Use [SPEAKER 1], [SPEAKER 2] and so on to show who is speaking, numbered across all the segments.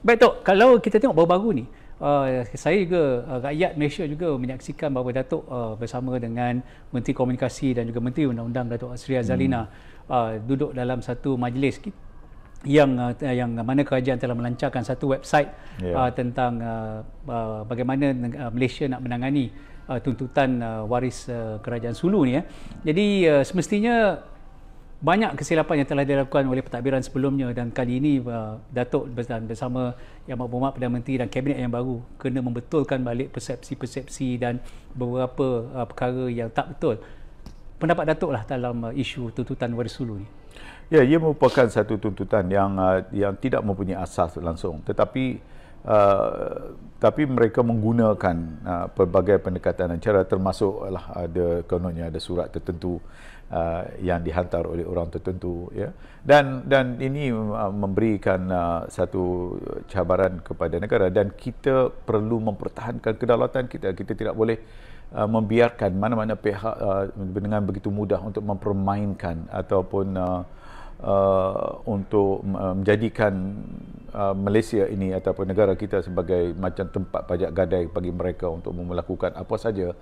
[SPEAKER 1] Baik Tok, kalau kita tengok baru-baru ni, uh, saya juga uh, rakyat Malaysia juga menyaksikan bahawa Datuk uh, bersama dengan Menteri Komunikasi dan juga Menteri Undang-Undang Datuk Sri Azalina hmm. uh, duduk dalam satu majlis yang uh, yang mana kerajaan telah melancarkan satu website yeah. uh, tentang uh, uh, bagaimana uh, Malaysia nak menangani uh, tuntutan uh, waris uh, kerajaan Sulu ni Eh. Jadi uh, semestinya banyak kesilapan yang telah dilakukan oleh pentadbiran sebelumnya dan kali ini uh, Datuk bersama Yang mahu Berhormat Perdana Menteri dan kabinet yang baru kena membetulkan balik persepsi-persepsi dan beberapa uh, perkara yang tak betul. Pendapat Datuk lah dalam uh, isu tuntutan Warisulu ni.
[SPEAKER 2] Ya, ia merupakan satu tuntutan yang uh, yang tidak mempunyai asas langsung tetapi uh, tapi mereka menggunakan uh, pelbagai pendekatan dan cara termasuklah ada kononnya ada surat tertentu uh, yang dihantar oleh orang tertentu ya dan dan ini uh, memberikan uh, satu cabaran kepada negara dan kita perlu mempertahankan kedaulatan kita kita tidak boleh Uh, membiarkan mana-mana pihak uh, dengan begitu mudah untuk mempermainkan ataupun uh, uh, untuk uh, menjadikan uh, Malaysia ini ataupun negara kita sebagai macam tempat pajak gadai bagi mereka untuk melakukan apa saja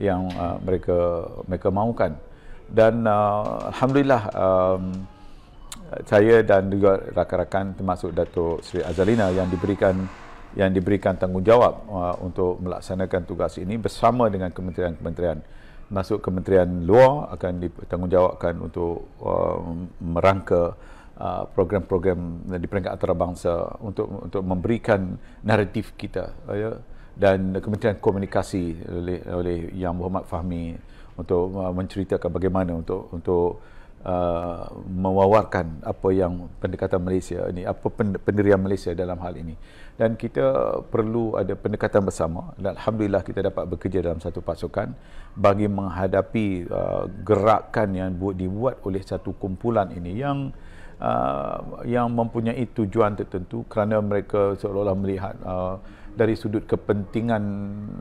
[SPEAKER 2] yang uh, mereka mereka mahukan dan uh, alhamdulillah um, saya dan juga rakan-rakan termasuk Datuk Sri Azalina yang diberikan yang diberikan tanggungjawab uh, untuk melaksanakan tugas ini bersama dengan kementerian-kementerian masuk kementerian luar akan ditanggungjawabkan untuk uh, merangka Uh, program-program di peringkat antarabangsa untuk untuk memberikan naratif kita ya dan Kementerian Komunikasi oleh oleh Yang Muhammad Fahmi untuk uh, menceritakan bagaimana untuk untuk uh, mewawarkan apa yang pendekatan Malaysia ini apa pendirian Malaysia dalam hal ini dan kita perlu ada pendekatan bersama dan alhamdulillah kita dapat bekerja dalam satu pasukan bagi menghadapi uh, gerakan yang dibuat oleh satu kumpulan ini yang uh, yang mempunyai tujuan tertentu kerana mereka seolah-olah melihat uh, dari sudut kepentingan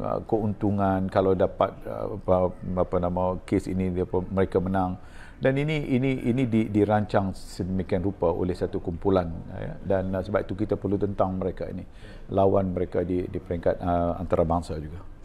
[SPEAKER 2] uh, keuntungan kalau dapat uh, apa, apa nama kes ini mereka menang dan ini ini ini di, dirancang sedemikian rupa oleh satu kumpulan uh, ya. dan uh, sebab itu kita perlu tentang mereka ini lawan mereka di di peringkat uh, antarabangsa juga